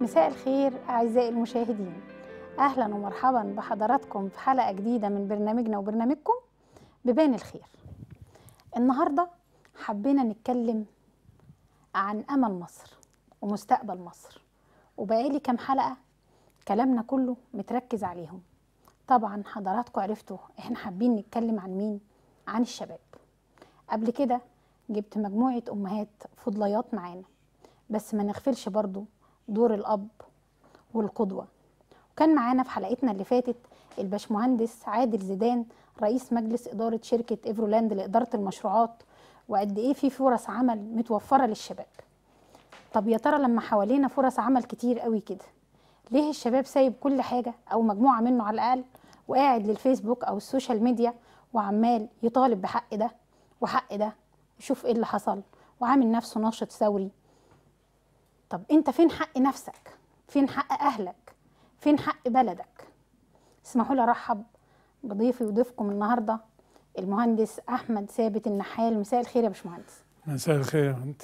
مساء الخير أعزائي المشاهدين أهلا ومرحبا بحضراتكم في حلقة جديدة من برنامجنا وبرنامجكم ببان الخير النهاردة حبينا نتكلم عن أمل مصر ومستقبل مصر وبقالي كام حلقة كلامنا كله متركز عليهم طبعا حضراتكم عرفتوا احنا حابين نتكلم عن مين عن الشباب قبل كده جبت مجموعة أمهات فضليات معانا بس ما نغفلش برضو دور الاب والقدوه وكان معانا في حلقتنا اللي فاتت الباشمهندس عادل زيدان رئيس مجلس اداره شركه ايفرولاند لاداره المشروعات وقد ايه في فرص عمل متوفره للشباب طب يا ترى لما حوالينا فرص عمل كتير قوي كده ليه الشباب سايب كل حاجه او مجموعه منه على الاقل وقاعد للفيسبوك او السوشيال ميديا وعمال يطالب بحق ده وحق ده يشوف ايه اللي حصل وعامل نفسه ناشط ثوري طب انت فين حق نفسك فين حق اهلك فين حق بلدك اسمحوا لي ارحب بضيفي وضيفكم النهارده المهندس احمد ثابت النحال مساء الخير يا باشمهندس مساء الخير يا بنت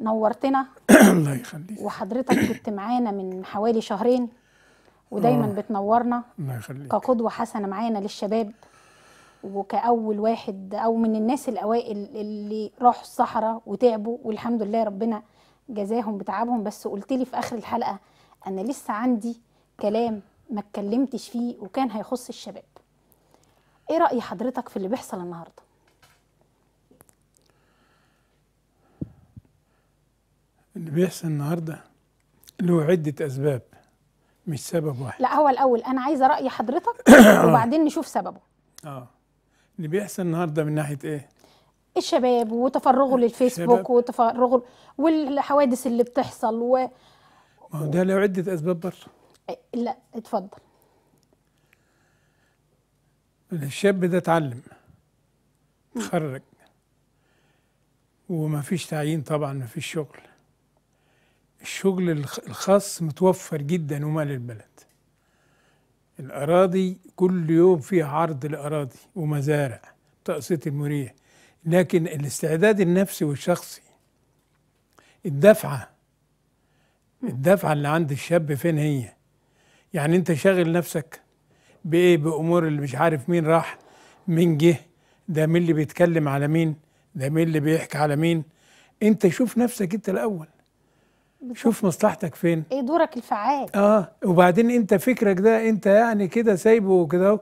نورتنا الله يخليك وحضرتك كنت معانا من حوالي شهرين ودايما أوه. بتنورنا الله يخليك كقدوه حسنه معانا للشباب وكأول واحد أو من الناس الأوائل اللي راحوا الصحراء وتعبوا والحمد لله ربنا جزاهم بتعبهم بس قلت لي في اخر الحلقه انا لسه عندي كلام ما اتكلمتش فيه وكان هيخص الشباب ايه راي حضرتك في اللي بيحصل النهارده اللي بيحصل النهارده له عده اسباب مش سبب واحد لا هو الاول انا عايزه راي حضرتك وبعدين نشوف سببه اه اللي بيحصل النهارده من ناحيه ايه الشباب وتفرغه للفيسبوك وتفرغه والحوادث اللي بتحصل و ما هو ده له عده اسباب برضه إيه، لا اتفضل الشاب ده اتعلم خرج وما فيش تعيين طبعا ما فيش شغل الشغل الخاص متوفر جدا ومال البلد الأراضي كل يوم فيها عرض لأراضي ومزارع تقسيط المريح لكن الاستعداد النفسي والشخصي الدفعة الدفعة اللي عند الشاب فين هي يعني انت شاغل نفسك بايه بامور اللي مش عارف مين راح مين جه ده مين اللي بيتكلم على مين ده مين اللي بيحكي على مين انت شوف نفسك انت الاول شوف مصلحتك فين ايه دورك الفعال اه وبعدين انت فكرك ده انت يعني كده سايبه كده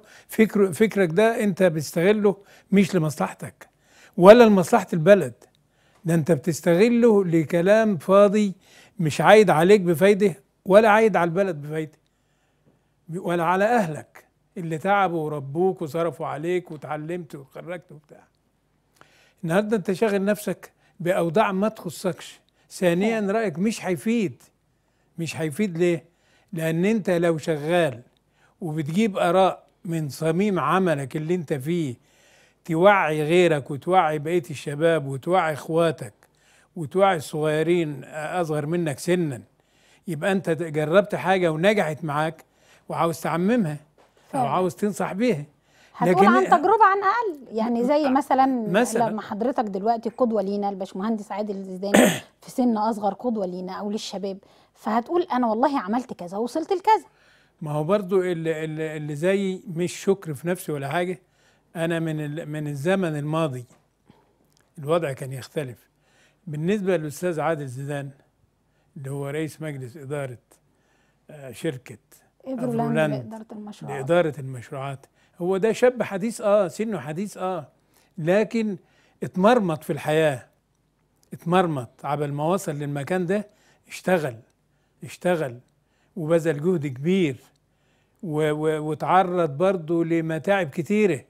فكرك ده انت بتستغله مش لمصلحتك ولا لمصلحة البلد ده انت بتستغله لكلام فاضي مش عايد عليك بفايدة ولا عايد على البلد بفايدة ولا على أهلك اللي تعبوا وربوك وصرفوا عليك وتعلمت وخرجت وبتاع النهارده انت شاغل نفسك بأوضاع ما تخصكش ثانيا رأيك مش هيفيد مش هيفيد ليه؟ لأن أنت لو شغال وبتجيب آراء من صميم عملك اللي أنت فيه توعي غيرك وتوعي بقيه الشباب وتوعي اخواتك وتوعي الصغيرين آه، اصغر منك سنا يبقى انت جربت حاجه ونجحت معاك وعاوز تعممها او عاوز تنصح بيها هتقول عن تجربه عن اقل يعني زي مثلا, مثلا لما حضرتك دلوقتي قدوه لينا الباشمهندس عادل الزيداني في سن اصغر قدوه لينا او للشباب فهتقول انا والله عملت كذا وصلت لكذا ما هو برضو اللي, اللي زي مش شكر في نفسي ولا حاجه انا من من الزمن الماضي الوضع كان يختلف بالنسبه للاستاذ عادل زيدان اللي هو رئيس مجلس اداره آه، شركه إبرولاند لإدارة المشروعات لإدارة المشروعات هو ده شاب حديث اه سنه حديث اه لكن اتمرمط في الحياة اتمرمط عبل ما وصل للمكان ده اشتغل اشتغل وبذل جهد كبير واتعرض برضه لمتاعب كتيرة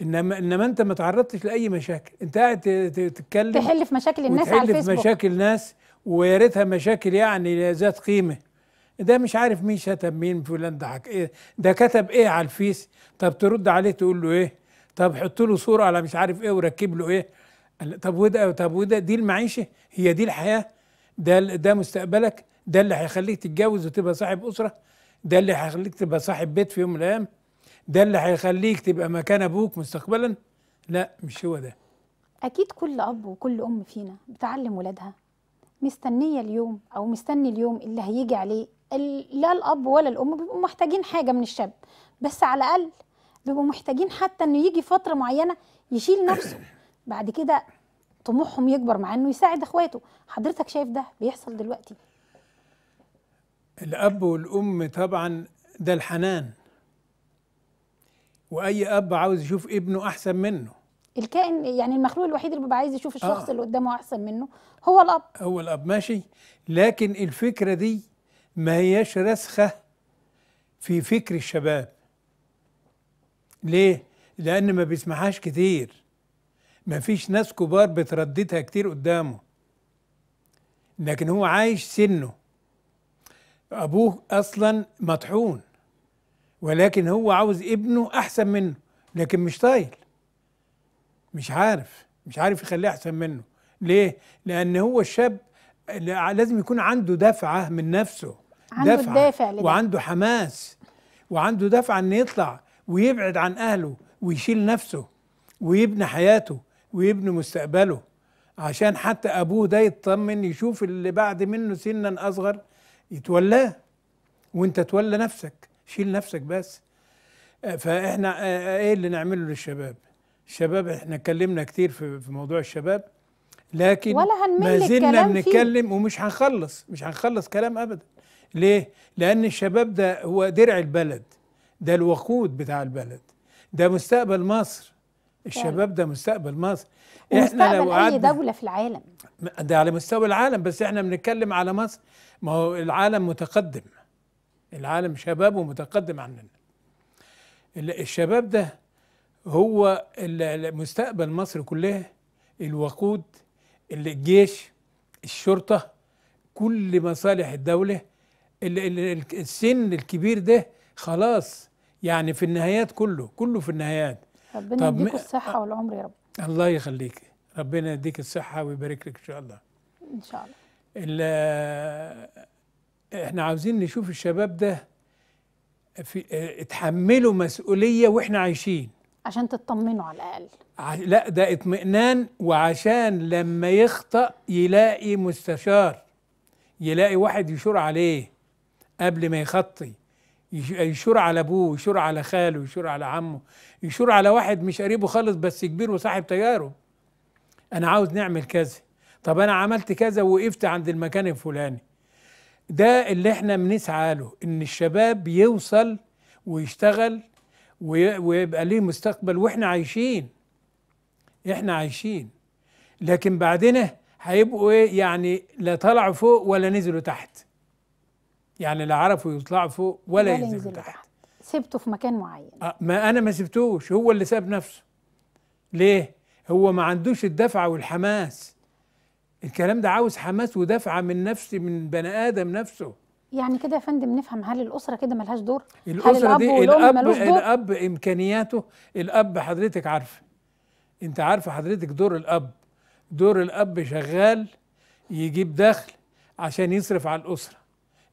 انما انما انت ما تعرضتش لاي مشاكل انت قاعد تتكلم تحل في مشاكل الناس على الفيسبوك في مشاكل ناس ويا ريتها مشاكل يعني ذات قيمه ده مش عارف مين شتم مين فلان ده حك... ايه ده كتب ايه على الفيس طب ترد عليه تقول له ايه طب حط له صوره على مش عارف ايه وركب له ايه طب وده طب وده دي المعيشه هي دي الحياه ده ده مستقبلك ده اللي هيخليك تتجوز وتبقى صاحب اسره ده اللي هيخليك تبقى صاحب بيت في يوم من الايام ده اللي هيخليك تبقى مكان ابوك مستقبلا لا مش هو ده اكيد كل اب وكل ام فينا بتعلم ولادها مستنيه اليوم او مستني اليوم اللي هيجي عليه لا الاب ولا الام بيبقوا محتاجين حاجه من الشاب بس على الاقل بيبقوا محتاجين حتى انه يجي فتره معينه يشيل نفسه بعد كده طموحهم يكبر مع انه يساعد اخواته حضرتك شايف ده بيحصل دلوقتي الاب والام طبعا ده الحنان واي اب عاوز يشوف ابنه احسن منه الكائن يعني المخلوق الوحيد اللي بيبقى عايز يشوف الشخص آه. اللي قدامه احسن منه هو الاب هو الاب ماشي لكن الفكره دي ما هياش راسخه في فكر الشباب ليه لان ما بيسمعهاش كتير ما فيش ناس كبار بترددها كتير قدامه لكن هو عايش سنه ابوه اصلا مطحون ولكن هو عاوز ابنه احسن منه لكن مش طايل مش عارف مش عارف يخليه احسن منه ليه لان هو الشاب لازم يكون عنده دفعه من نفسه عنده دفعة دافع وعنده حماس وعنده دفعه ان يطلع ويبعد عن اهله ويشيل نفسه ويبني حياته ويبني مستقبله عشان حتى ابوه ده يطمن يشوف اللي بعد منه سنا اصغر يتولاه وانت تولى نفسك شيل نفسك بس آه، فاحنا آه، آه، ايه اللي نعمله للشباب الشباب احنا اتكلمنا كتير في موضوع الشباب لكن ولا ما زلنا بنتكلم ومش هنخلص مش هنخلص كلام ابدا ليه لان الشباب ده هو درع البلد ده الوقود بتاع البلد ده مستقبل مصر الشباب ده مستقبل مصر احنا لو اي دوله في العالم ده على مستوى العالم بس احنا بنتكلم على مصر ما هو العالم متقدم العالم شبابه متقدم عننا الشباب ده هو مستقبل مصر كلها الوقود الجيش الشرطة كل مصالح الدولة السن الكبير ده خلاص يعني في النهايات كله كله في النهايات ربنا طب يديك الصحة والعمر يا رب الله يخليك ربنا يديك الصحة ويبارك لك إن شاء الله إن شاء الله احنا عاوزين نشوف الشباب ده في آه، اتحملوا مسؤوليه واحنا عايشين عشان تطمنوا على الاقل لا ده اطمئنان وعشان لما يخطأ يلاقي مستشار يلاقي واحد يشور عليه قبل ما يخطي يشور على ابوه يشور على خاله يشور على عمه يشور على واحد مش قريبه خالص بس كبير وصاحب تجارب انا عاوز نعمل كذا طب انا عملت كذا وقفت عند المكان الفلاني ده اللي احنا بنسعى له ان الشباب يوصل ويشتغل ويبقى ليه مستقبل واحنا عايشين احنا عايشين لكن بعدنا هيبقوا ايه يعني لا طلعوا فوق ولا نزلوا تحت يعني لا عرفوا يطلعوا فوق ولا, ينزلوا تحت. تحت سبته في مكان معين أه ما انا ما سبتوش هو اللي ساب نفسه ليه هو ما عندوش الدفعه والحماس الكلام ده عاوز حماس ودفعه من نفسي من بني ادم نفسه يعني كده يا فندم نفهم هل الاسره كده ملهاش دور الاسره هل دي الاب الاب, دور؟ الاب امكانياته الاب حضرتك عارفه انت عارفه حضرتك دور الاب دور الاب شغال يجيب دخل عشان يصرف على الاسره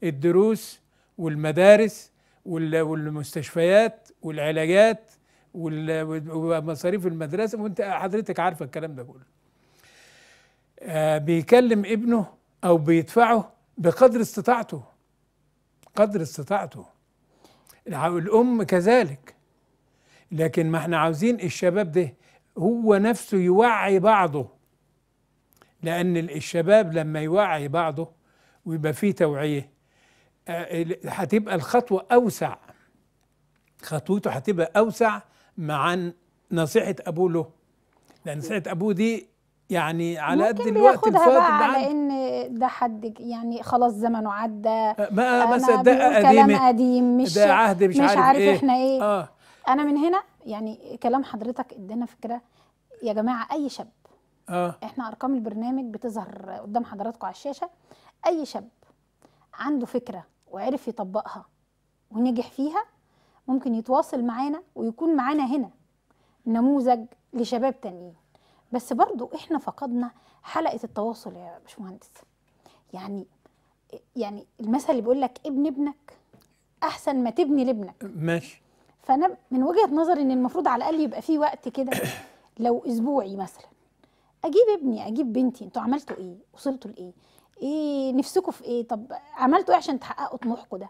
الدروس والمدارس والمستشفيات والعلاجات ومصاريف المدرسه وانت حضرتك عارفه الكلام ده كله آه، بيكلم ابنه او بيدفعه بقدر استطاعته قدر استطاعته الام كذلك لكن ما احنا عاوزين الشباب ده هو نفسه يوعي بعضه لان الشباب لما يوعي بعضه ويبقى فيه توعيه آه، هتبقى الخطوه اوسع خطوته هتبقى اوسع مع نصيحه ابوه له لان نصيحه ابوه دي يعني على قد الوقت الفاضل بقى على ان ده حد يعني خلاص زمنه عدى أه، ما مثلا أه، ده كلام قديم مش ده عهد مش, مش عارف, عارف إيه؟ احنا ايه آه. انا من هنا يعني كلام حضرتك ادانا فكره يا جماعه اي شاب آه. احنا ارقام البرنامج بتظهر قدام حضراتكم على الشاشه اي شاب عنده فكره وعرف يطبقها ونجح فيها ممكن يتواصل معانا ويكون معانا هنا نموذج لشباب تانيين بس برضو احنا فقدنا حلقه التواصل يا باشمهندس يعني يعني المثل اللي بيقول لك ابن ابنك احسن ما تبني لابنك ماشي فانا من وجهه نظري ان المفروض على الاقل يبقى في وقت كده لو اسبوعي مثلا اجيب ابني اجيب بنتي انتوا عملتوا ايه وصلتوا لايه ايه نفسكم في ايه طب عملتوا ايه عشان تحققوا طموحكم ده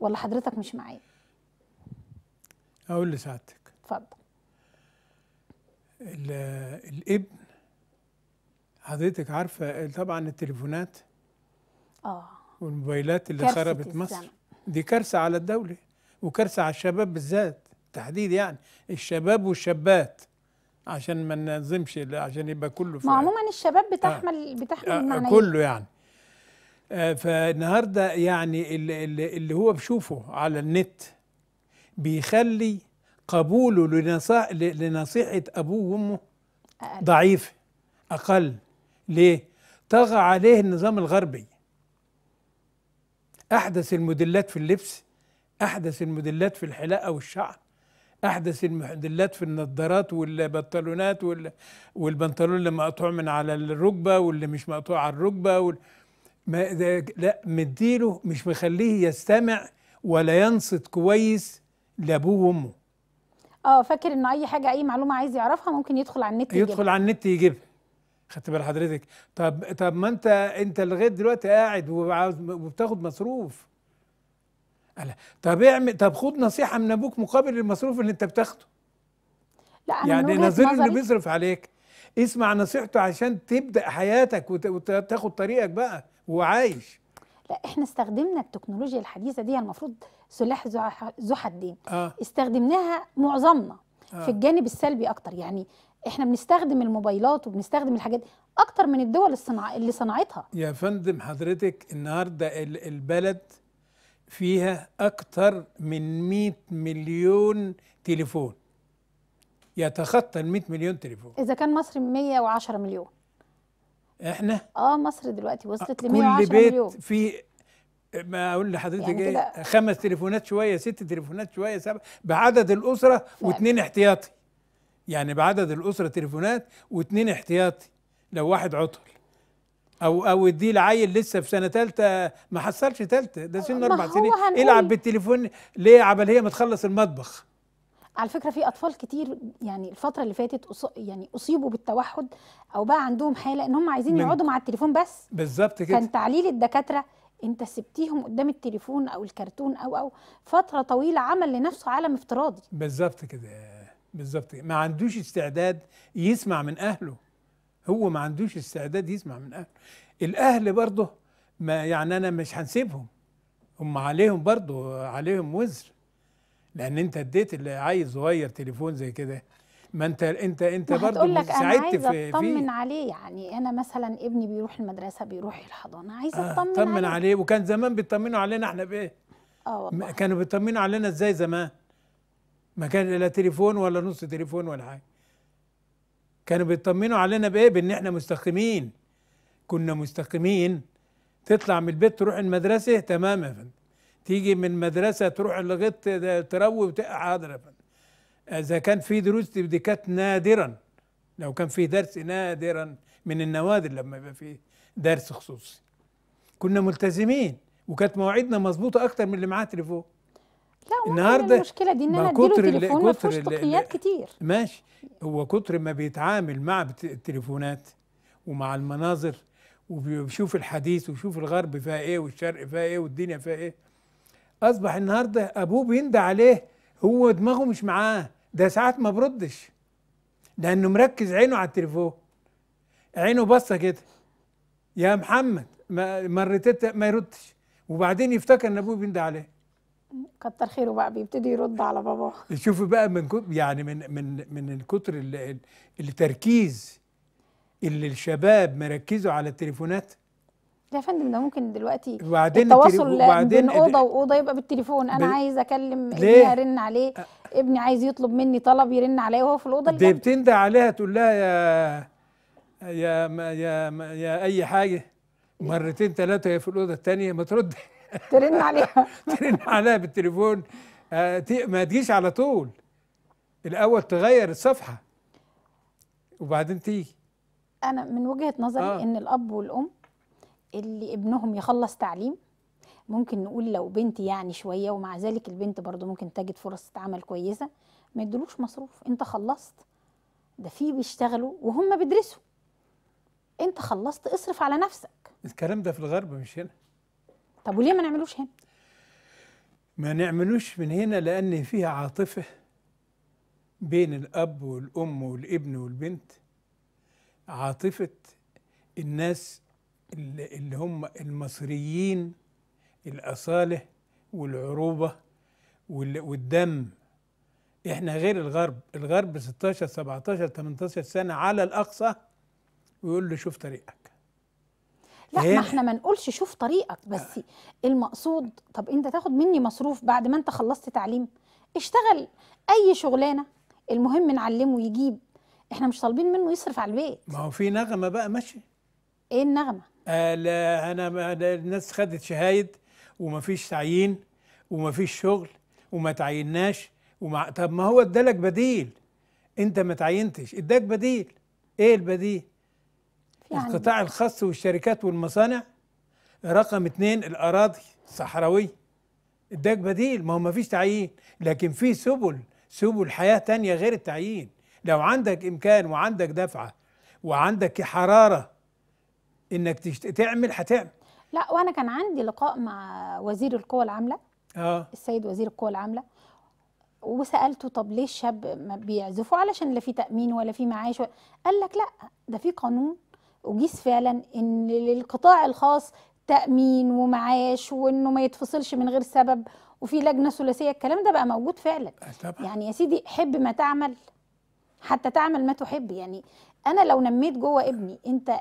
ولا حضرتك مش معايا اقول لسعادتك اتفضل الابن حضرتك عارفه طبعا التليفونات اه والموبايلات اللي خربت مصر دي كارثه على الدوله وكارثه على الشباب بالذات تحديد يعني الشباب والشابات عشان ما ننظمش عشان يبقى كله ما عموما الشباب بتحمل آه بتحمل آه معنى كله يعني آه فالنهارده يعني اللي, اللي هو بشوفه على النت بيخلي قبوله لنصيحة أبوه وأمه ضعيف أقل ليه؟ طغى عليه النظام الغربي أحدث الموديلات في اللبس أحدث الموديلات في الحلاقة والشعر أحدث الموديلات في النظارات والبنطلونات والبنطلون اللي مقطوع من على الركبة واللي مش مقطوع على الركبة وال... ما لا مديله مش مخليه يستمع ولا ينصت كويس لأبوه وأمه اه فاكر انه اي حاجه اي معلومه عايز يعرفها ممكن يدخل على النت يدخل على النت يجيبها خدت بال حضرتك طب طب ما انت انت لغايه دلوقتي قاعد وعاوز وبتاخد مصروف ألا. طب اعمل طب خد نصيحه من ابوك مقابل المصروف اللي انت بتاخده لا أنا يعني نظير اللي بيصرف عليك اسمع نصيحته عشان تبدا حياتك وتاخد طريقك بقى وعايش لا احنا استخدمنا التكنولوجيا الحديثه دي يعني المفروض سلاح ذو حدين آه. استخدمناها معظمنا آه. في الجانب السلبي اكتر يعني احنا بنستخدم الموبايلات وبنستخدم الحاجات اكتر من الدول الصناع اللي صنعتها يا فندم حضرتك النهارده البلد فيها اكتر من 100 مليون تليفون يتخطى ال 100 مليون تليفون اذا كان مصر 110 مليون احنا اه مصر دلوقتي وصلت ل 110 مليون كل بيت فيه ما اقول لحضرتك يعني ايه خمس تليفونات شويه ست تليفونات شويه سبع بعدد الاسره واثنين احتياطي يعني بعدد الاسره تليفونات واثنين احتياطي لو واحد عطل او او ادي لعيل لسه في سنه ثالثه ما حصلش ثالثه ده سن اربع سنين العب بالتليفون ليه عبل هي ما تخلص المطبخ على فكره في اطفال كتير يعني الفتره اللي فاتت يعني اصيبوا بالتوحد او بقى عندهم حاله ان هم عايزين يقعدوا مع التليفون بس بالظبط كده كان تعليل الدكاتره انت سبتيهم قدام التليفون او الكرتون او او فتره طويله عمل لنفسه عالم افتراضي بالظبط كده بالظبط ما عندوش استعداد يسمع من اهله هو ما عندوش استعداد يسمع من اهله الاهل برضه ما يعني انا مش هنسيبهم هم عليهم برضه عليهم وزر لان انت اديت اللي عايز صغير تليفون زي كده ما انت انت انت برضه لك انا عايزه اطمن عليه يعني انا مثلا ابني بيروح المدرسه بيروح الحضانه عايزه اطمن آه اطمن عليه. عليه وكان زمان بيطمنوا علينا احنا بايه؟ اه والله كانوا بيطمنوا علينا ازاي زمان؟ ما كان لا تليفون ولا نص تليفون ولا حاجه كانوا بيطمنوا علينا بايه؟ بان احنا مستقيمين كنا مستقيمين تطلع من البيت تروح المدرسه تمام يا فندم تيجي من المدرسه تروح لغايه تروي حاضر يا فندم اذا كان في دروس دي كانت نادرا لو كان في درس نادرا من النوادر لما يبقى في درس خصوصي كنا ملتزمين وكانت مواعيدنا مظبوطه اكتر من اللي معاه تليفون لا النهارده المشكله دي ان انا اديله تليفون ما فيهوش تقنيات كتير ماشي هو كتر ما بيتعامل مع التليفونات ومع المناظر وبيشوف الحديث ويشوف الغرب فيها ايه والشرق فيها ايه والدنيا فيها ايه اصبح النهارده ابوه بيندى عليه هو دماغه مش معاه ده ساعات ما بردش لانه مركز عينه على التليفون عينه باصه كده يا محمد ما مرتين ما يردش وبعدين يفتكر ان ابوه بيند عليه كتر خيره بقى بيبتدي يرد على باباه شوفي بقى من يعني من من من الكتر التركيز اللي الشباب مركزوا على التليفونات يا فندم ده ممكن دلوقتي وبعدين التواصل وبعدين بين اوضه واوضه يبقى بالتليفون انا ب... عايز اكلم ابني ارن عليه أ... ابني عايز يطلب مني طلب يرن عليا وهو في الاوضه دي بتندى عليها تقول لها يا يا ما يا ما يا اي حاجه مرتين ثلاثه هي في الاوضه الثانيه ما ترد ترن عليها ترن عليها بالتليفون آه، ما تجيش على طول الاول تغير الصفحه وبعدين تيجي انا من وجهه نظري آه. ان الاب والام اللي ابنهم يخلص تعليم ممكن نقول لو بنت يعني شويه ومع ذلك البنت برضو ممكن تجد فرصه عمل كويسه ما يدلوش مصروف انت خلصت ده في بيشتغلوا وهم بيدرسوا انت خلصت اصرف على نفسك الكلام ده في الغرب مش هنا طب وليه ما نعملوش هنا ما نعملوش من هنا لان فيها عاطفه بين الاب والام والابن والبنت عاطفه الناس اللي هم المصريين الأصالة والعروبة والدم احنا غير الغرب الغرب 16 17 18 سنة على الأقصى ويقول له شوف طريقك لا ما احنا ما نقولش شوف طريقك بس آه. المقصود طب انت تاخد مني مصروف بعد ما انت خلصت تعليم اشتغل اي شغلانه المهم نعلمه يجيب احنا مش طالبين منه يصرف على البيت ما هو في نغمه بقى ماشي ايه النغمه آه لا انا ما الناس خدت شهايد وما فيش تعيين وما فيش شغل وما تعيناش وما طب ما هو ادالك بديل انت ما تعينتش اداك بديل ايه البديل يعني القطاع الخاص والشركات والمصانع رقم اتنين الاراضي الصحراويه اداك بديل ما هو ما فيش تعيين لكن في سبل سبل حياه تانية غير التعيين لو عندك امكان وعندك دفعه وعندك حراره انك تشت... تعمل هتعمل لا وانا كان عندي لقاء مع وزير القوى العامله اه السيد وزير القوى العامله وسالته طب ليه الشاب ما بيعزفوا علشان لا في تامين ولا في معاش و... قال لك لا ده في قانون وجيس فعلا ان للقطاع الخاص تامين ومعاش وانه ما يتفصلش من غير سبب وفي لجنه ثلاثيه الكلام ده بقى موجود فعلا آه، طبعا. يعني يا سيدي حب ما تعمل حتى تعمل ما تحب يعني انا لو نميت جوه ابني انت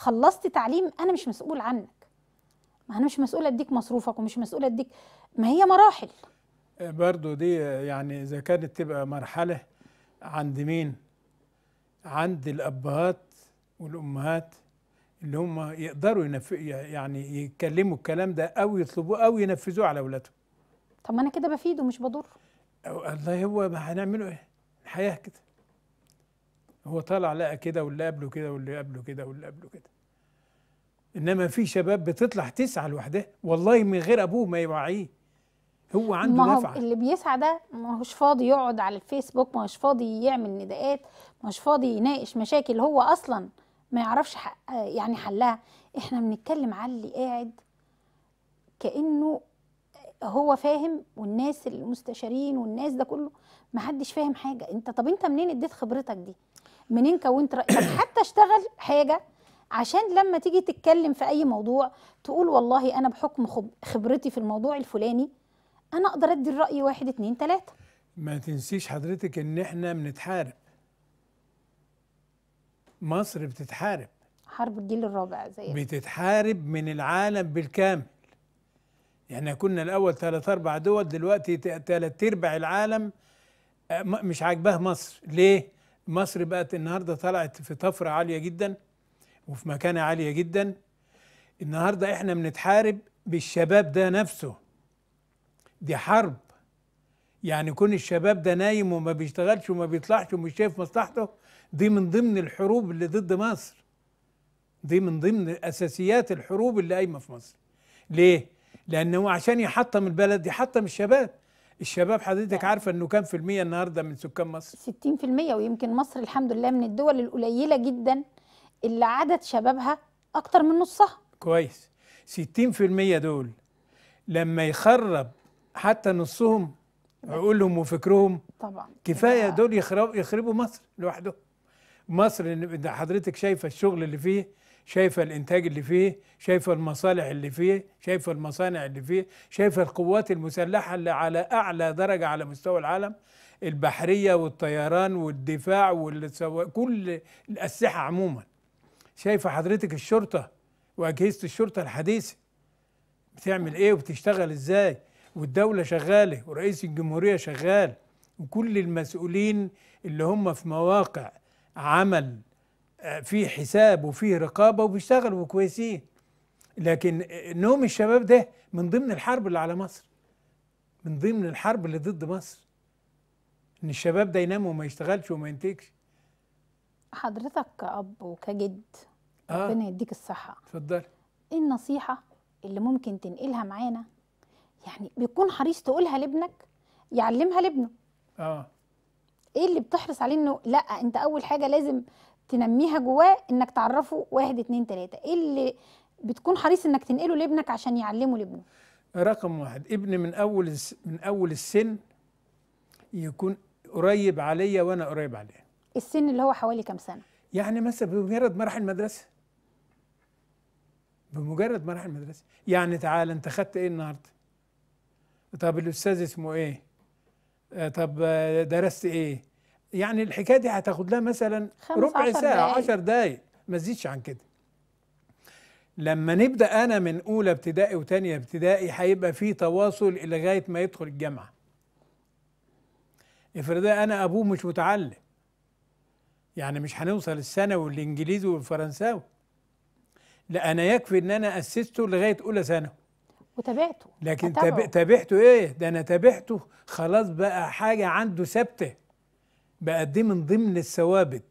خلصت تعليم انا مش مسؤول عنك ما انا مش مسؤول اديك مصروفك ومش مسؤول اديك ما هي مراحل آه، برضو دي آه، يعني اذا كانت تبقى مرحله عند مين عند الابهات والامهات اللي هم يقدروا ينف... يعني يتكلموا الكلام ده او يطلبوه او ينفذوه على اولادهم طب ما انا كده بفيده مش بضر الله هو ما هنعمله ايه الحياه كده هو طالع لقى كده واللي قبله كده واللي قبله كده واللي قبله كده انما في شباب بتطلع تسعى لوحدها والله من غير ابوه ما يوعيه هو عنده ما دفعه اللي بيسعى ده ما هوش فاضي يقعد على الفيسبوك ما هوش فاضي يعمل نداءات ما هوش فاضي يناقش مشاكل هو اصلا ما يعرفش حق يعني حلها احنا بنتكلم على اللي قاعد كانه هو فاهم والناس المستشارين والناس ده كله ما حدش فاهم حاجه انت طب انت منين اديت خبرتك دي منين كونت رايك حتى اشتغل حاجه عشان لما تيجي تتكلم في اي موضوع تقول والله انا بحكم خبرتي في الموضوع الفلاني انا اقدر ادي الراي واحد اتنين تلاته ما تنسيش حضرتك ان احنا بنتحارب مصر بتتحارب حرب الجيل الرابع زي بتتحارب من العالم بالكامل احنا كنا الاول ثلاث اربع دول دلوقتي ثلاث ارباع العالم مش عاجباه مصر ليه مصر بقت النهارده طلعت في طفره عاليه جدا وفي مكانه عاليه جدا النهارده احنا بنتحارب بالشباب ده نفسه دي حرب يعني كون الشباب ده نايم وما بيشتغلش وما بيطلعش ومش شايف مصلحته دي من ضمن الحروب اللي ضد مصر دي من ضمن اساسيات الحروب اللي قايمه في مصر ليه لانه عشان يحطم البلد يحطم الشباب الشباب حضرتك عارفه انه كام في المية النهارده من سكان مصر؟ 60% ويمكن مصر الحمد لله من الدول القليله جدا اللي عدد شبابها اكتر من نصها. كويس 60% دول لما يخرب حتى نصهم عقولهم وفكرهم طبعا كفايه دول يخربوا يخربوا مصر لوحدهم. مصر حضرتك شايفه الشغل اللي فيه شايفه الانتاج اللي فيه شايفه المصالح اللي فيه شايفه المصانع اللي فيه شايفه القوات المسلحه اللي على اعلى درجه على مستوى العالم البحريه والطيران والدفاع والسوا... كل الاسلحه عموما شايفه حضرتك الشرطه واجهزه الشرطه الحديثه بتعمل ايه وبتشتغل ازاي والدوله شغاله ورئيس الجمهوريه شغال وكل المسؤولين اللي هم في مواقع عمل في حساب وفيه رقابه وبيشتغلوا وكويسين لكن نوم الشباب ده من ضمن الحرب اللي على مصر من ضمن الحرب اللي ضد مصر ان الشباب ده ينام وما يشتغلش وما ينتجش حضرتك كأب وكجد آه. ربنا يديك الصحة اتفضل ايه النصيحة اللي ممكن تنقلها معانا يعني بيكون حريص تقولها لابنك يعلمها لابنه اه ايه اللي بتحرص عليه انه لا انت اول حاجه لازم تنميها جواه انك تعرفه واحد اتنين تلاته ايه اللي بتكون حريص انك تنقله لابنك عشان يعلمه لابنه رقم واحد ابن من اول من اول السن يكون قريب عليا وانا قريب عليه السن اللي هو حوالي كام سنه يعني مثلا بمجرد ما راح المدرسه بمجرد ما راح المدرسه يعني تعالى انت خدت ايه النهارده طب الاستاذ اسمه ايه آه، طب آه، درست ايه يعني الحكايه دي هتاخد لها مثلا ربع ساعه 10 دقائق ما تزيدش عن كده لما نبدا انا من اولى ابتدائي وثانيه ابتدائي هيبقى في تواصل لغايه ما يدخل الجامعه افرض انا ابوه مش متعلم يعني مش هنوصل الثانوي والانجليزي والفرنساوي لا انا يكفي ان انا اسسته لغايه اولى ثانوي وتابعته لكن تابعته ايه ده انا تابعته خلاص بقى حاجه عنده ثابته بقى إيه دي من ضمن الثوابت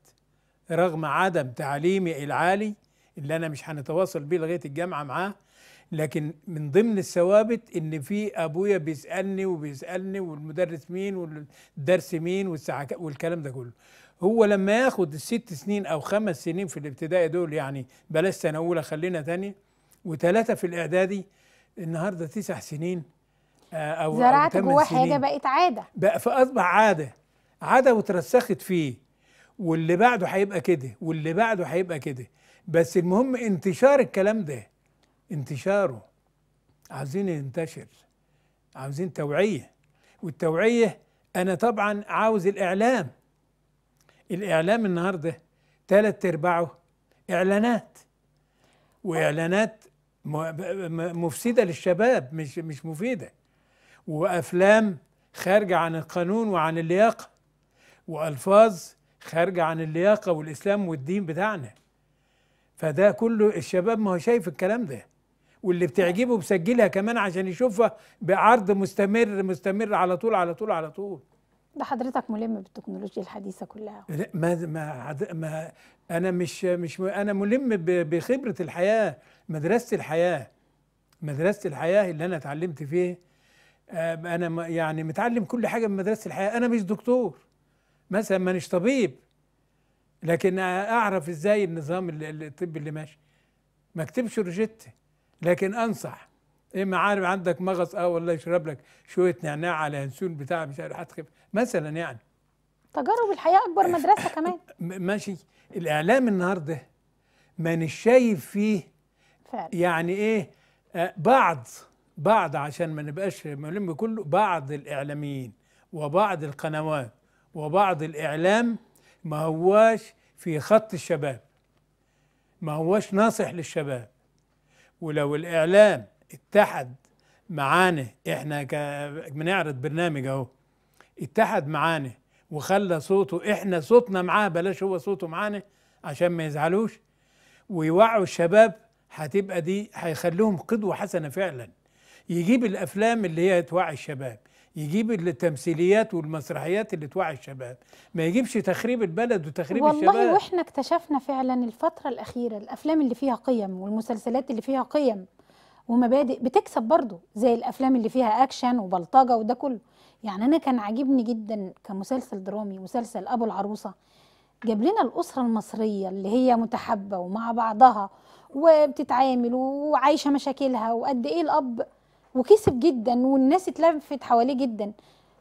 رغم عدم تعليمي العالي اللي انا مش هنتواصل بيه لغايه الجامعه معاه لكن من ضمن الثوابت ان في ابويا بيسالني وبيسالني والمدرس مين والدرس مين والساعه والكلام ده كله هو لما ياخد الست سنين او خمس سنين في الابتدائي دول يعني بلاش سنه اولى خلينا ثانيه وثلاثه في الاعدادي النهارده تسع سنين آه، او زرعت جواه حاجه بقت عاده بقى فاصبح عاده عاده وترسخت فيه واللي بعده هيبقى كده واللي بعده هيبقى كده بس المهم انتشار الكلام ده انتشاره عايزين ينتشر عاوزين توعيه والتوعيه انا طبعا عاوز الاعلام الاعلام النهارده ثلاث ارباعه اعلانات واعلانات مفسده للشباب مش مش مفيده وافلام خارجه عن القانون وعن اللياقه وألفاظ خارجة عن اللياقة والإسلام والدين بتاعنا فده كله الشباب ما هو شايف الكلام ده واللي بتعجبه بسجلها كمان عشان يشوفها بعرض مستمر مستمر على طول على طول على طول ده حضرتك ملم بالتكنولوجيا الحديثه كلها لا ما ما ما انا مش مش انا ملم بخبره الحياه مدرسه الحياه مدرسه الحياه اللي انا اتعلمت فيه آه، انا يعني متعلم كل حاجه من مدرسه الحياه انا مش دكتور مثلا مانيش طبيب لكن اعرف ازاي النظام الطبي اللي ماشي ما اكتبش روجيت لكن انصح اما عارف عندك مغص اه والله يشرب لك شويه نعناع على هنسون بتاع مش عارف هتخف مثلا يعني تجارب الحياه اكبر مدرسه كمان ماشي الاعلام النهارده مانيش شايف فيه فعلا. يعني ايه آه بعض بعض عشان ما نبقاش ملم كله بعض الاعلاميين وبعض القنوات وبعض الإعلام ما هواش في خط الشباب ما هواش ناصح للشباب ولو الإعلام اتحد معانا احنا بنعرض برنامج اهو اتحد معانا وخلى صوته احنا صوتنا معاه بلاش هو صوته معانا عشان ما يزعلوش ويوعوا الشباب هتبقى دي هيخليهم قدوة حسنة فعلا يجيب الأفلام اللي هي توعي الشباب يجيب التمثيليات والمسرحيات اللي توعي الشباب ما يجيبش تخريب البلد وتخريب والله الشباب والله واحنا اكتشفنا فعلا الفترة الأخيرة الأفلام اللي فيها قيم والمسلسلات اللي فيها قيم ومبادئ بتكسب برضه زي الأفلام اللي فيها أكشن وبلطجة وده كله يعني أنا كان عاجبني جدا كمسلسل درامي مسلسل أبو العروسة جاب لنا الأسرة المصرية اللي هي متحابة ومع بعضها وبتتعامل وعايشة مشاكلها وقد إيه الأب وكسب جدا والناس اتلفت حواليه جدا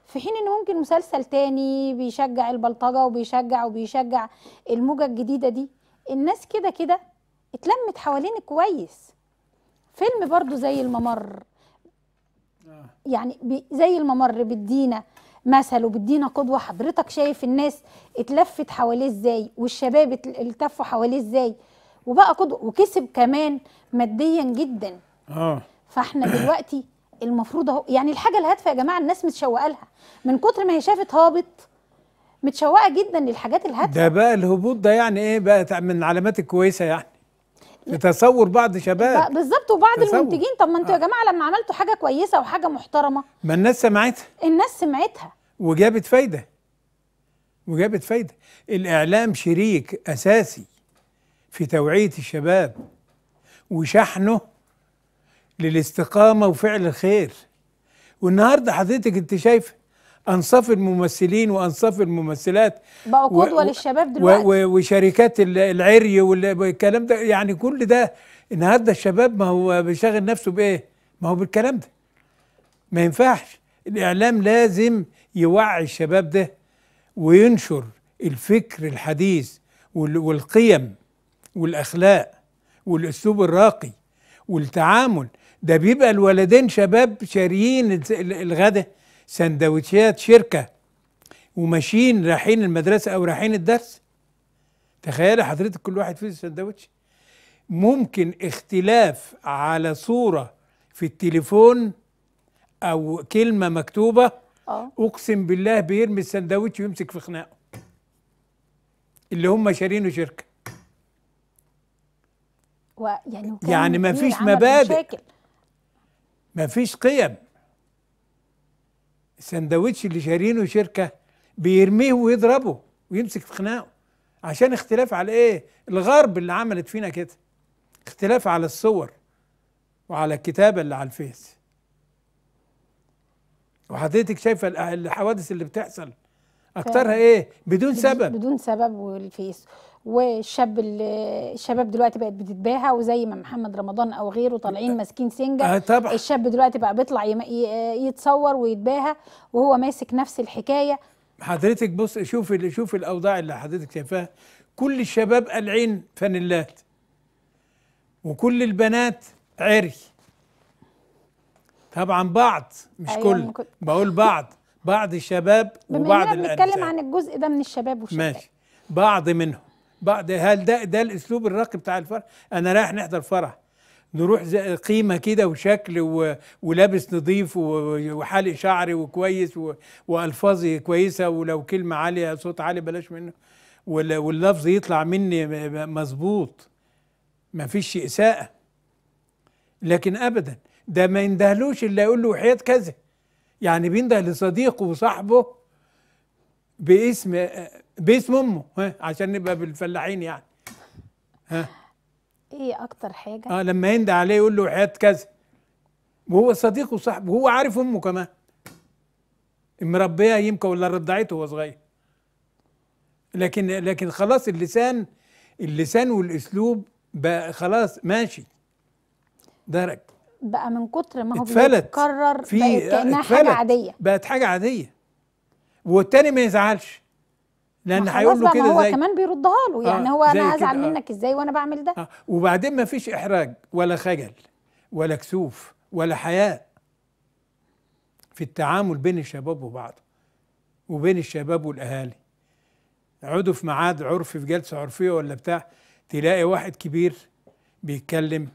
في حين ان ممكن مسلسل تاني بيشجع البلطجه وبيشجع وبيشجع الموجه الجديده دي الناس كده كده اتلمت حوالين كويس فيلم برضو زي الممر آه. يعني زي الممر بيدينا مثل وبيدينا قدوه حضرتك شايف الناس اتلفت حواليه ازاي والشباب التفوا حواليه ازاي وبقى قدوه وكسب كمان ماديا جدا اه فاحنا دلوقتي المفروض اهو يعني الحاجه الهادفه يا جماعه الناس متشوقه لها من كتر ما هي شافت هابط متشوقه جدا للحاجات الهادفه ده بقى الهبوط ده يعني ايه بقى من علامات الكويسه يعني لتصور بعض شباب بالظبط وبعض تصور. المنتجين طب ما انتوا يا آه. جماعه لما عملتوا حاجه كويسه وحاجه محترمه ما الناس سمعتها الناس سمعتها وجابت فايده وجابت فايده الاعلام شريك اساسي في توعيه الشباب وشحنه للاستقامه وفعل الخير والنهارده حضرتك انت شايفه انصاف الممثلين وانصاف الممثلات بقوا قدوه و... للشباب دلوقتي و... وشركات العري والكلام ده يعني كل ده النهارده الشباب ما هو بيشغل نفسه بايه؟ ما هو بالكلام ده ما ينفعش الاعلام لازم يوعي الشباب ده وينشر الفكر الحديث وال... والقيم والاخلاق والاسلوب الراقي والتعامل ده بيبقى الولدين شباب شاريين الغدا سندوتشات شركه وماشيين رايحين المدرسه او رايحين الدرس تخيل حضرتك كل واحد فيه سندوتش ممكن اختلاف على صوره في التليفون او كلمه مكتوبه أوه. اقسم بالله بيرمي السندوتش ويمسك في خناقه اللي هم شارينه شركه و يعني يعني ما فيش مبادئ مشاكل. مفيش قيم السندوتش اللي شارينه شركه بيرميه ويضربه ويمسك في خناقه عشان اختلاف على ايه؟ الغرب اللي عملت فينا كده اختلاف على الصور وعلى الكتابه اللي على الفيس وحضرتك شايفه الحوادث اللي بتحصل اكترها ايه بدون, سبب بدون سبب والفيس والشاب الشباب دلوقتي بقت بتتباهى وزي ما محمد رمضان او غيره طالعين ماسكين سنجه آه طبعا الشاب دلوقتي بقى بيطلع يتصور ويتباهى وهو ماسك نفس الحكايه حضرتك بص شوفي شوفي الاوضاع اللي حضرتك شايفاها كل الشباب قالعين فانيلات وكل البنات عري طبعا بعض مش أيوة كل بقول بعض بعض الشباب وبعض الأنساء بنتكلم عن الجزء ده من الشباب والشباب ماشي بعض منهم بعض هل ده ده الاسلوب الراقي بتاع الفرح انا رايح نحضر فرح نروح قيمه كده وشكل و... ولابس نظيف و... وحالق شعري وكويس و... والفاظي كويسه ولو كلمه عاليه صوت عالي بلاش منه وال... واللفظ يطلع مني مظبوط ما فيش اساءه لكن ابدا ده ما يندهلوش الا يقول له وحياه كذا يعني بينده لصديقه وصاحبه باسم باسم امه عشان نبقى بالفلاحين يعني ها ايه اكتر حاجه اه لما ينده عليه يقول له حياه كذا وهو صديقه وصاحبه وهو عارف امه كمان مربيه يمكن ولا رضعته وهو صغير لكن لكن خلاص اللسان اللسان والاسلوب بقى خلاص ماشي درج بقى من كتر ما هو بيتكرر في آه، كانها حاجه عاديه بقت حاجه عاديه والتاني ما يزعلش لان هيقول له كده هو كمان بيردها له يعني آه هو انا ازعل آه. منك ازاي وانا بعمل ده آه وبعدين ما فيش احراج ولا خجل ولا كسوف ولا حياء في التعامل بين الشباب وبعضه وبين الشباب والاهالي عدوا في ميعاد عرفي في جلسه عرفيه ولا بتاع تلاقي واحد كبير بيتكلم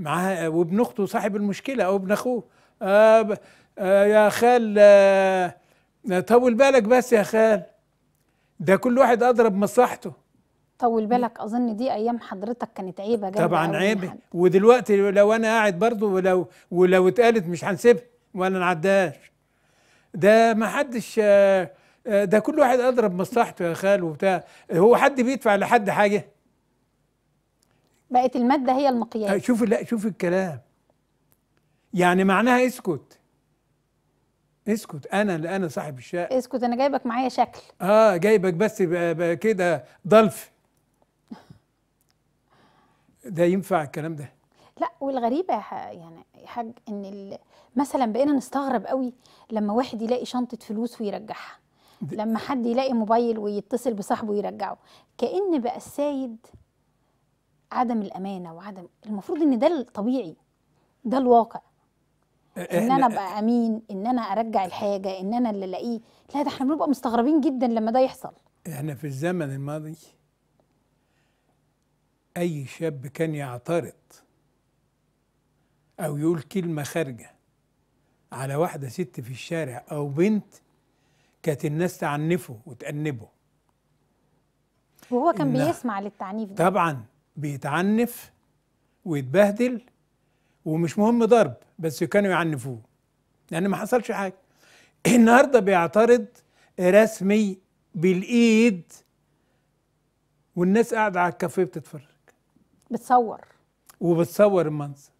معاها وابن اخته صاحب المشكله او ابن اخوه آه، آه، يا خال آه، طول بالك بس يا خال ده كل واحد اضرب مصلحته طول بالك اظن دي ايام حضرتك كانت عيبه جدا طبعا عيبه ودلوقتي لو انا قاعد برضه ولو ولو اتقالت مش هنسيبها ولا نعداش ده ما حدش ده كل واحد اضرب مصلحته يا خال وبتاع هو حد بيدفع لحد حاجه بقت المادة هي المقياس آه، شوف لا شوف الكلام يعني معناها اسكت اسكت انا اللي انا صاحب الشقه اسكت انا جايبك معايا شكل اه جايبك بس كده ضلف ده ينفع الكلام ده لا والغريبه يعني يا حاج ان مثلا بقينا نستغرب قوي لما واحد يلاقي شنطه فلوس ويرجعها لما حد يلاقي موبايل ويتصل بصاحبه ويرجعه كأن بقى السيد عدم الامانه وعدم المفروض ان ده الطبيعي ده الواقع إيه، إيه، ان انا ابقى امين ان انا ارجع الحاجه ان انا اللي الاقيه لا ده احنا بنبقى مستغربين جدا لما ده يحصل احنا في الزمن الماضي اي شاب كان يعترض او يقول كلمه خارجه على واحده ست في الشارع او بنت كانت الناس تعنفه وتأنبه وهو كان بيسمع للتعنيف ده طبعا بيتعنف ويتبهدل ومش مهم ضرب بس كانوا يعنفوه لان ما حصلش حاجه النهارده بيعترض رسمي بالايد والناس قاعده على الكافيه بتتفرج بتصور وبتصور المنظر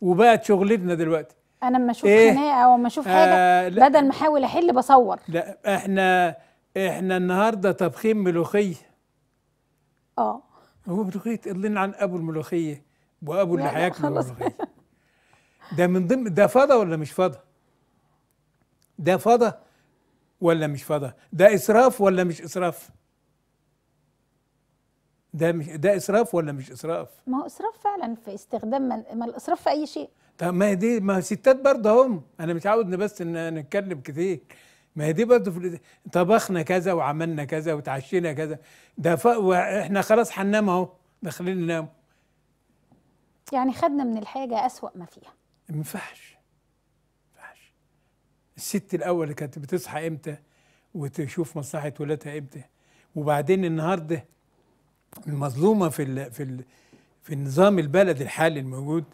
وبقت شغلتنا دلوقتي انا لما اشوف إيه؟ خناقه او لما اشوف حاجه آه بدل ما احاول احل بصور لا احنا احنا النهارده طبخين ملوخيه اه هو ملوخيه اضلين عن ابو الملوخيه وابو اللي هياكل الملوخيه ده من ضمن ده فضا ولا مش فضا؟ ده فضا ولا مش فضا؟ ده اسراف ولا مش اسراف ده مش ده اسراف ولا مش اسراف ما هو اسراف فعلا في استخدام من ما الاسراف في اي شيء طب ما هي دي ما ستات برضه هم انا مش عاوز بس ان نتكلم كتير ما هي دي برضه طبخنا كذا وعملنا كذا وتعشينا كذا ده ف... احنا خلاص هننام اهو داخلين ننام يعني خدنا من الحاجه اسوأ ما فيها ما ينفعش الست الاول اللي كانت بتصحى امتى وتشوف مصلحه ولادها امتى وبعدين النهارده المظلومه في ال في ال في النظام البلد الحالي الموجود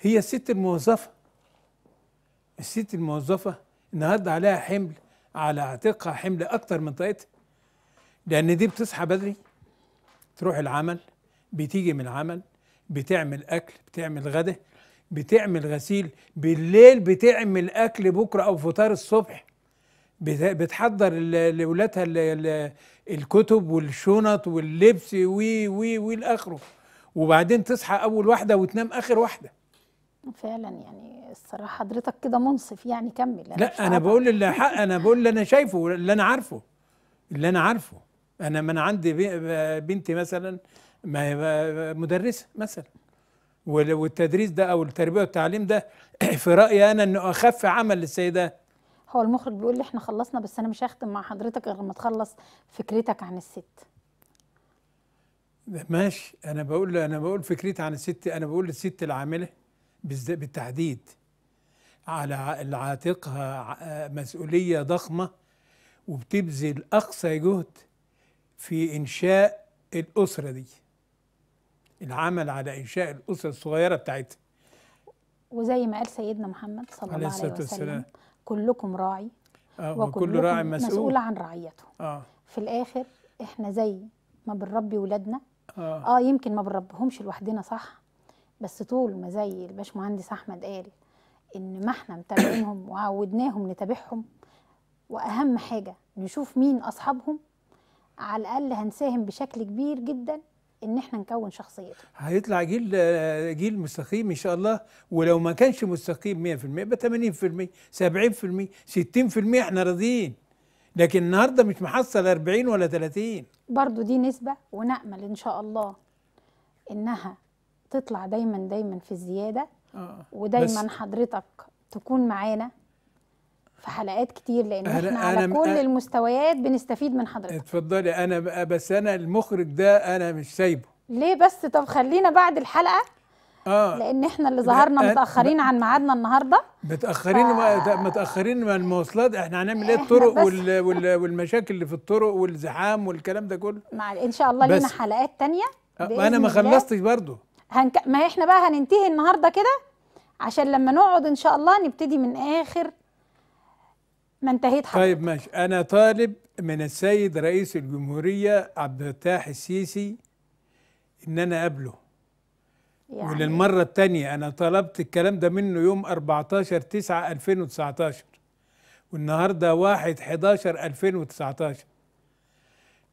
هي الست الموظفه الست الموظفه النهارده عليها حمل على عاتقها حمل أكتر من طاقتها لأن دي بتصحى بدري تروح العمل بتيجي من العمل بتعمل أكل بتعمل غدا بتعمل غسيل بالليل بتعمل أكل بكرة أو فطار الصبح بتحضر لولادها الكتب والشنط واللبس وي وي وي وبعدين تصحى اول واحده وتنام اخر واحده فعلا يعني الصراحه حضرتك كده منصف يعني كمل أنا لا انا بقول اللي حق انا بقول اللي انا شايفه اللي انا عارفه اللي انا عارفه انا ما انا عندي بنتي مثلا ما هي مدرسه مثلا والتدريس ده او التربيه والتعليم ده في رايي انا انه اخف عمل للسيده هو المخرج بيقول لي احنا خلصنا بس انا مش هختم مع حضرتك غير ما تخلص فكرتك عن الست ماشي انا بقول انا بقول فكرتي عن الست انا بقول الست العامله بالتحديد على العاتقها مسؤولية ضخمة وبتبذل أقصى جهد في إنشاء الأسرة دي العمل على إنشاء الأسرة الصغيرة بتاعتها وزي ما قال سيدنا محمد صلى الله عليه وسلم كلكم راعي آه وكل راعي مسؤول, مسؤول عن رعيته آه. في الآخر إحنا زي ما بنربي ولادنا آه. آه يمكن ما بنربيهمش لوحدنا صح بس طول ما زي الباشمهندس احمد قال ان ما احنا متابعينهم وعودناهم نتابعهم واهم حاجه نشوف مين اصحابهم على الاقل هنساهم بشكل كبير جدا ان احنا نكون شخصيته هيطلع جيل آه، جيل مستقيم ان شاء الله ولو ما كانش مستقيم 100% يبقى 80% 70% 60% احنا راضيين لكن النهارده مش محصل 40 ولا 30 برضو دي نسبه ونامل ان شاء الله انها تطلع دايما دايما في الزياده آه. آه. ودايما حضرتك تكون معانا في حلقات كتير لان أنا احنا على كل أنا المستويات بنستفيد من حضرتك اتفضلي انا بس انا المخرج ده انا مش سايبه ليه بس طب خلينا بعد الحلقه آه لان احنا اللي ظهرنا متاخرين عن ميعادنا النهارده متاخرين ف... متاخرين من المواصلات احنا هنعمل ايه الطرق وال... وال... والمشاكل اللي في الطرق والزحام والكلام ده كله مع ان شاء الله لينا حلقات تانية آه، انا ما خلصتش برضه هنك... ما احنا بقى هننتهي النهارده كده عشان لما نقعد ان شاء الله نبتدي من اخر ما انتهيت حضرتك طيب ماشي انا طالب من السيد رئيس الجمهوريه عبد الفتاح السيسي ان انا اقابله يعني وللمره الثانيه انا طلبت الكلام ده منه يوم 14 9 2019 والنهارده 1 11 2019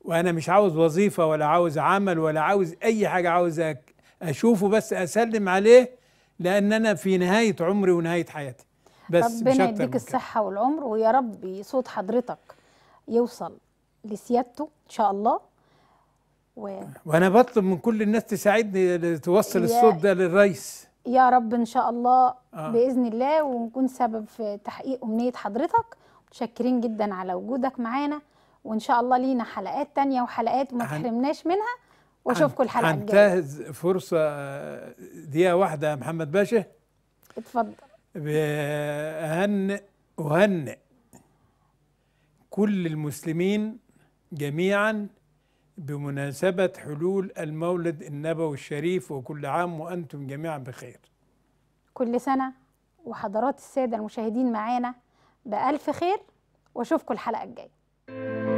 وانا مش عاوز وظيفه ولا عاوز عمل ولا عاوز اي حاجه عاوزك اشوفه بس اسلم عليه لان انا في نهايه عمري ونهايه حياتي بس ربنا يديك الصحه والعمر ويا رب صوت حضرتك يوصل لسيادته ان شاء الله و... وانا بطلب من كل الناس تساعدني توصل يا... الصوت ده للرئيس يا رب ان شاء الله آه. باذن الله ونكون سبب في تحقيق امنيه حضرتك متشكرين جدا على وجودك معانا وان شاء الله لينا حلقات تانية وحلقات ما تحرمناش منها واشوف كل حلقه انتهز فرصه آه، دقيقه واحده يا محمد باشا اتفضل اهنئ اهنئ كل المسلمين جميعا بمناسبة حلول المولد النبوي الشريف وكل عام وأنتم جميعا بخير كل سنة وحضرات السادة المشاهدين معانا بألف خير وأشوفكم الحلقة الجاية